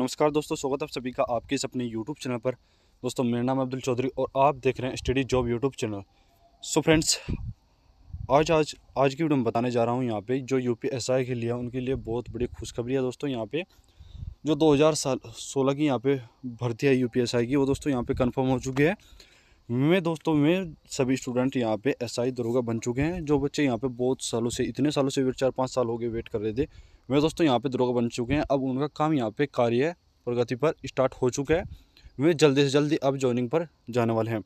नमस्कार दोस्तों स्वागत है आप सभी का आपके इस अपने यूट्यूब चैनल पर दोस्तों मेरा नाम अब्दुल चौधरी और आप देख रहे हैं study job YouTube channel so friends आज आज आज की वीडियो में बताने जा रहा हूँ यहाँ पे जो यू पी एस आई के लिए उनके लिए बहुत बड़ी खुशखबरी है दोस्तों यहाँ पे जो दो हज़ार साल सोलह की यहाँ पर भर्ती है यू पी एस आई की वो दोस्तों यहाँ पर कन्फर्म हो चुकी है मैं दोस्तों में सभी स्टूडेंट यहाँ पे एसआई दरोगा बन चुके हैं जो बच्चे यहाँ पे बहुत सालों से इतने सालों से चार पाँच साल हो गए वेट कर रहे थे मेरे दोस्तों यहाँ पे दरोगा बन चुके हैं अब उनका काम यहाँ पे कार्य प्रगति पर स्टार्ट हो चुका है वे जल्दी से जल्दी अब ज्वाइनिंग पर जाने वाले हैं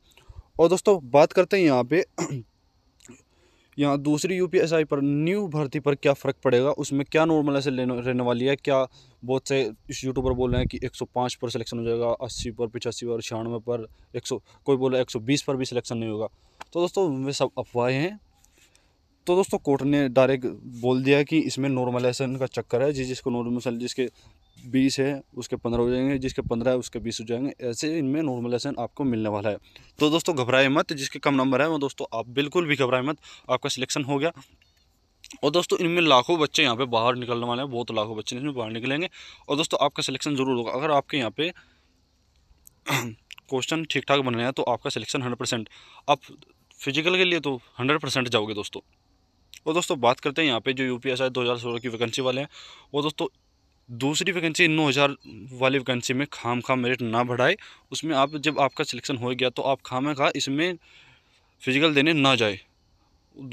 और दोस्तों बात करते हैं यहाँ पर यहाँ दूसरी यू पर न्यू भर्ती पर क्या फ़र्क पड़ेगा उसमें क्या नॉर्मल ऐसे रहने वाली है क्या बहुत से यूट्यूबर बोल रहे हैं कि 105 पर सिलेक्शन हो जाएगा 80 पर पिचासी पर छियानवे पर 100 कोई बोल रहा है 120 पर भी सिलेक्शन नहीं होगा तो दोस्तों वे सब अफवाहें हैं तो दोस्तों कोर्ट ने डायरेक्ट बोल दिया कि इसमें नॉर्मलाइजेशन का चक्कर है जिस जिसको नॉर्मल जिसके बीस है उसके पंद्रह हो जाएंगे जिसके पंद्रह है उसके बीस हो जाएंगे ऐसे इनमें नॉर्मलाइजेशन आपको मिलने वाला है तो दोस्तों घबराए मत जिसके कम नंबर है वो दोस्तों आप बिल्कुल भी घबराए मत आपका सिलेक्शन हो गया और दोस्तों इनमें लाखों बच्चे यहाँ पे बाहर निकलने वाले हैं बहुत लाखों बच्चे इसमें बाहर निकलेंगे और दोस्तों आपका सिलेक्शन ज़रूर होगा अगर आपके यहाँ पे क्वेश्चन ठीक ठाक बन रहे हैं तो आपका सिलेक्शन हंड्रेड परसेंट आप फिजिकल के लिए तो हंड्रेड परसेंट जाओगे दोस्तों और दोस्तों बात करते हैं यहाँ पे जो यू पी एस आई दो हज़ार सोलह की वैकेंसी वाले हैं वो दोस्तों दूसरी वैकेंसी नौ हज़ार वाली वैकेंसी में खाम खा मेरिट ना बढ़ाए उसमें आप जब आपका सिलेक्शन हो गया तो आप खाम खा इसमें फिजिकल देने ना जाए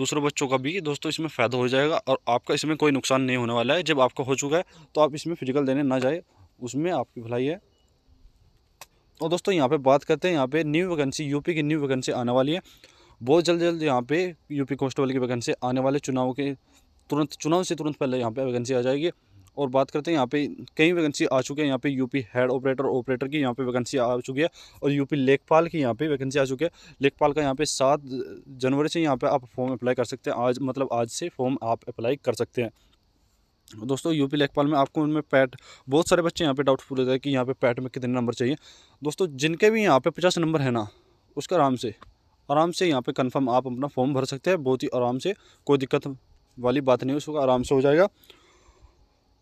दूसरे बच्चों का भी दोस्तों इसमें फ़ायदा हो जाएगा और आपका इसमें कोई नुकसान नहीं होने वाला है जब आपका हो चुका है तो आप इसमें फिजिकल देने ना जाए उसमें आपकी भलाई है और दोस्तों यहाँ पे बात करते हैं यहाँ पे न्यू वैकेंसी यूपी की न्यू वैकेंसी आने वाली है बहुत जल्द जल्द यहाँ पे यूपी कॉन्स्टेबल की वैकेंसी आने वाले चुनाव के तुरंत चुनाव से तुरंत पहले यहाँ पे वैकेंसी आ जाएगी और बात करते हैं यहाँ पे कई वैकेंसी आ चुकी है यहाँ पे यूपी हेड ऑपरेटर ऑपरेटर की यहाँ पे वैकेंसी आ चुकी है और यूपी लेखपाल की यहाँ पे वैकेंसी आ चुकी है लेखपाल का यहाँ पे सात जनवरी से यहाँ पे आप फॉर्म अप्लाई कर सकते हैं आज मतलब आज से फॉर्म आप अप्लाई कर सकते हैं दोस्तों यूपी लेखपाल में आपको उनमें पैट बहुत सारे बच्चे यहाँ पे डाउटफुल होता है कि यहाँ पे पैट में कितने नंबर चाहिए दोस्तों जिनके भी यहाँ पे पचास नंबर है ना उसका आराम से आराम से यहाँ पे कंफर्म आप अपना फॉर्म भर सकते हैं बहुत ही आराम से कोई दिक्कत वाली बात नहीं उसका आराम से हो जाएगा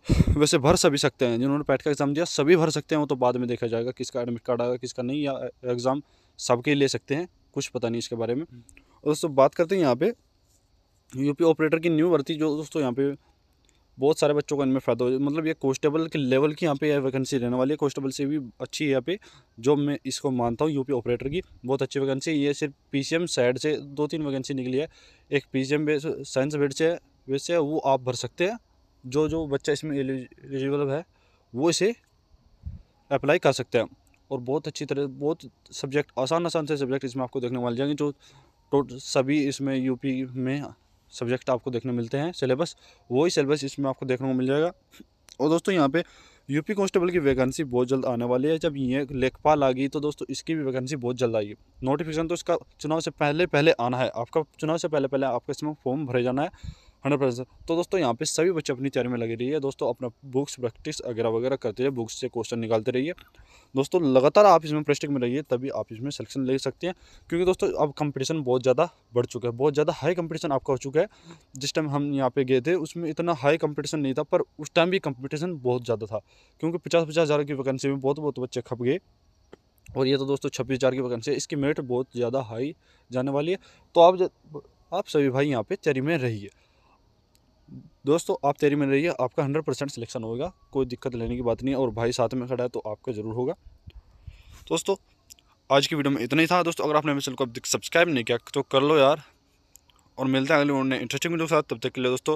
वैसे भर सभी सकते हैं जिन्होंने पैट का एग्ज़ाम दिया सभी भर सकते हैं वो तो बाद में देखा जाएगा किसका एडमिट कार्ड आएगा किसका नहीं या एग्ज़ाम सबके ले सकते हैं कुछ पता नहीं इसके बारे में हम्म। और दोस्तों बात करते हैं यहाँ पे यूपी ऑपरेटर की न्यू भर्ती जो दोस्तों यहाँ पे बहुत सारे बच्चों का इनमें फ़ायदा हो मतलब ये कॉन्स्टेबल के लेवल की यहाँ पे वैकेंसी रहने वाली है कॉन्स्टेबल से भी अच्छी है यहाँ पे जो मैं इसको मानता हूँ यूपी ऑपरेटर की बहुत अच्छी वैकेंसी ये सिर्फ पी साइड से दो तीन वैकेंसी निकली है एक सी एम साइंस बेड से वैसे वो आप भर सकते हैं जो जो बच्चा इसमें एलिजिबल है वो इसे अप्लाई कर सकते हैं और बहुत अच्छी तरह बहुत सब्जेक्ट आसान आसान से सब्जेक्ट इसमें आपको देखने मिल जाएंगे जो टोट सभी इसमें यूपी में सब्जेक्ट आपको देखने मिलते हैं सिलेबस वही सिलेबस इसमें आपको देखने को मिल जाएगा और दोस्तों यहाँ पे यूपी कांस्टेबल की वैकेंसी बहुत जल्द आने वाली है जब ये लेखपाल आ गई तो दोस्तों इसकी भी वैकेंसी बहुत जल्द आएगी नोटिफिकेशन तो इसका चुनाव से पहले पहले आना है आपका चुनाव से पहले पहले आपका इसमें फॉर्म भरे जाना है हंड्रेड परसेंट तो दोस्तों यहाँ पे सभी बच्चे अपनी तैयारी में लगे रहिए दोस्तों अपना बुक्स प्रैक्टिस वगैरह वगैरह करते रहिए बुक्स से क्वेश्चन निकालते रहिए दोस्तों लगातार आप इसमें प्रेस्टिक में रहिए तभी आप इसमें सिलेक्शन ले सकते हैं क्योंकि दोस्तों अब कंपटीशन बहुत ज़्यादा बढ़ चुका है बहुत ज़्यादा हाई कंपटीशन आपका हो चुका है जिस टाइम हम यहाँ पे गए थे उसमें इतना हाई कंपटीशन नहीं था पर उस टाइम भी कंपटीशन बहुत ज़्यादा था क्योंकि पचास पचास हज़ार की वैकेंसी में बहुत बहुत बच्चे खप गए और ये तो दोस्तों छब्बीस हज़ार की वैकेंसी है इसकी मेरिट बहुत ज़्यादा हाई जाने वाली है तो आप आप सभी भाई यहाँ पर तैयारी में रहिए दोस्तों आप तैयारी में रहिए आपका हंड्रेड परसेंट सिलेक्शन होगा कोई दिक्कत लेने की बात नहीं है और भाई साथ में खड़ा है तो आपका ज़रूर होगा दोस्तों आज की वीडियो में इतना ही था दोस्तों अगर आपने मेरे चैनल को अब सब्सक्राइब नहीं किया तो कर लो यार और मिलते हैं अगले उन्होंने इंटरेस्टिंग वीडियो के साथ तब तक के लिए दोस्तों